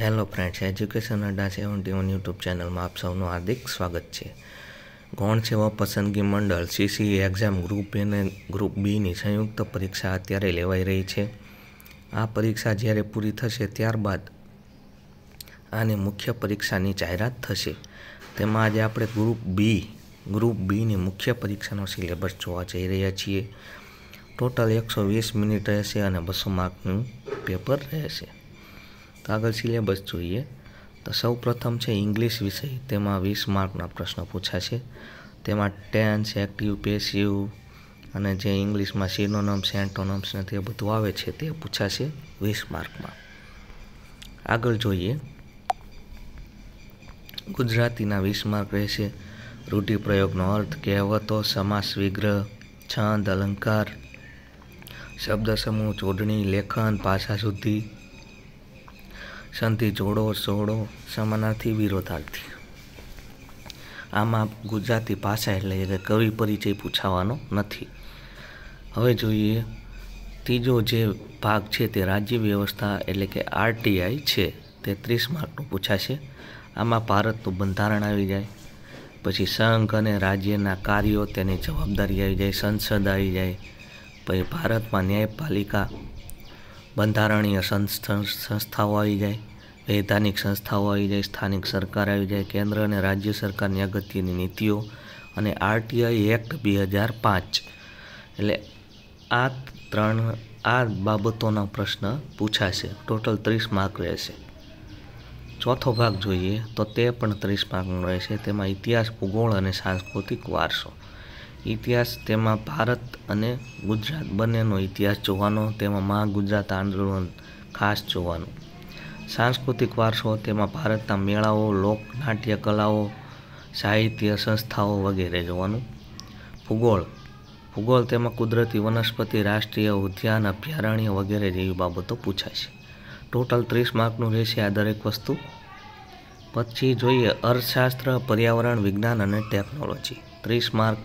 hello friends education Adda seventy one YouTube ચેનલમાં આપ સૌનું હાર્દિક સ્વાગત છે ગૌણ સેવા પસંદગી મંડળ સીસીઈ એક્ઝામ ગ્રુપ બી અને ગ્રુપ બીની સંયુક્ત પરીક્ષા અત્યારે લેવાઈ રહી છે આ પરીક્ષા જ્યારે પૂરી થશે ત્યારબાદ આની મુખ્ય પરીક્ષાની જાહેરાત થશે તેમાં આજે આપણે ગ્રુપ બી ગ્રુપ બીની મુખ્ય પરીક્ષાનો સિલેબસ જોવા જઈ રહ્યા છીએ ટોટલ એકસો વીસ મિનિટ રહેશે અને બસો માર્કનું પેપર રહેશે આગળ સિલેબસ જોઈએ તો સૌ પ્રથમ છે ઇંગ્લિશ વિષય તેમાં વીસ માર્કના પ્રશ્નો પૂછાશે તેમાં ટેન્સ એક્ટિવ પેસિવ અને જે ઇંગ્લિશમાં સિનોનમ્સ એન્ટોનમ્સ ને તે બધું આવે છે તે પૂછાશે વીસ માર્કમાં આગળ જોઈએ ગુજરાતીના વીસ માર્ક રહેશે રૂઢિપ્રયોગનો અર્થ કહેવતો સમાસ વિગ્રહ છંદ અલંકાર શબ્દ સમૂહ જોડણી લેખન ભાષા સુધી સંધિ જોડો સોડો સમાનાર્થી વિરોધાર્થી આમાં ગુજરાતી ભાષા એટલે કે કવિ પરિચય પૂછાવાનો નથી હવે જોઈએ ત્રીજો જે ભાગ છે તે રાજ્ય વ્યવસ્થા એટલે કે આરટીઆઈ છે તે ત્રીસ માર્કનું પૂછાશે આમાં ભારતનું બંધારણ આવી જાય પછી સંઘ અને રાજ્યના કાર્યો તેની જવાબદારી આવી જાય સંસદ આવી જાય પછી ભારતમાં ન્યાયપાલિકા બંધારણીય સંસ્થાઓ આવી જાય એ સ્થાનિક સંસ્થાઓ આવી જાય સ્થાનિક સરકાર આવી જાય કેન્દ્ર અને રાજ્ય સરકારની અગત્યની નીતિઓ અને આરટીઆઈ એક્ટ બે હજાર પાંચ એટલે આ ત્રણ આ બાબતોના પ્રશ્ન પૂછાશે ટોટલ ત્રીસ માર્ક રહેશે ચોથો ભાગ જોઈએ તો તે પણ ત્રીસ માર્કનો રહેશે તેમાં ઇતિહાસ ભૂગોળ અને સાંસ્કૃતિક વારસો ઇતિહાસ તેમાં ભારત અને ગુજરાત બંનેનો ઇતિહાસ જોવાનો તેમાં મહા ગુજરાત આંદોલન ખાસ જોવાનું સાંસ્કૃતિક વારસો તેમાં ભારતના મેળાઓ લોકનાટ્ય કલાઓ સાહિત્ય સંસ્થાઓ વગેરે જોવાનું ભૂગોળ ભૂગોળ તેમાં કુદરતી વનસ્પતિ રાષ્ટ્રીય ઉદ્યાન અભયારણ્ય વગેરે જેવી બાબતો પૂછાય છે ટોટલ ત્રીસ માર્કનું રહેશે આ દરેક વસ્તુ પછી જોઈએ અર્થશાસ્ત્ર પર્યાવરણ વિજ્ઞાન અને ટેકનોલોજી ત્રીસ માર્ક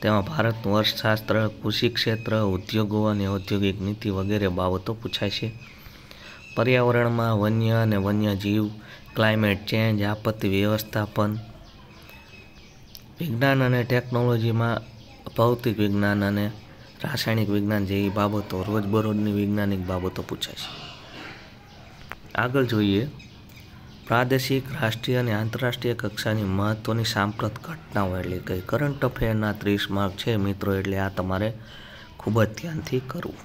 તેમાં ભારતનું અર્થશાસ્ત્ર કૃષિ ક્ષેત્ર ઉદ્યોગો અને ઔદ્યોગિક નીતિ વગેરે બાબતો પૂછાય છે પર્યાવરણમાં વન્ય અને વન્યજીવ ક્લાઇમેટ ચેન્જ આપત્તિ વ્યવસ્થાપન વિજ્ઞાન અને ટેકનોલોજીમાં ભૌતિક વિજ્ઞાન અને રાસાયણિક વિજ્ઞાન જેવી બાબતો રોજબરોજની વૈજ્ઞાનિક બાબતો પૂછાય છે આગળ જોઈએ પ્રાદેશિક રાષ્ટ્રીય અને આંતરરાષ્ટ્રીય કક્ષાની મહત્ત્વની સાંપ્રત ઘટનાઓ એટલે કે કરંટ અફેરના ત્રીસ માર્ક છે મિત્રો એટલે આ તમારે ખૂબ જ ધ્યાનથી કરવું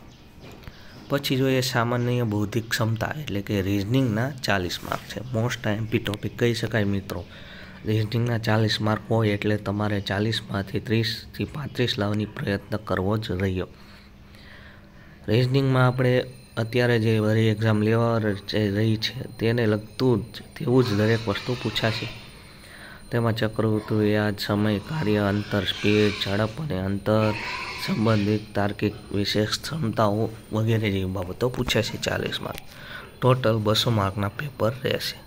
પછી જોઈએ સામાન્ય બૌદ્ધિક ક્ષમતા એટલે કે રિઝનિંગના ચાલીસ માર્ક છે મોસ્ટ એમપી ટોપિક કહી શકાય મિત્રો રિઝનિંગના ચાલીસ માર્ક હોય એટલે તમારે ચાલીસમાંથી ત્રીસથી પાંત્રીસ લાવવાની પ્રયત્ન કરવો જ રહ્યો રિઝનિંગમાં આપણે અત્યારે જે વરી એક્ઝામ લેવા રહી છે તેને લગતું જ તેવું જ દરેક વસ્તુ પૂછાશે તેમાં ચક્રવૃત્તિ યાદ સમય કાર્ય અંતર સ્પીડ ઝડપ અને અંતર સંબંધિત તાર્કિક વિશેષ ક્ષમતાઓ વગેરે જેવી બાબતો પૂછે છે ચાલીસમાં ટોટલ બસો માર્કના પેપર રહેશે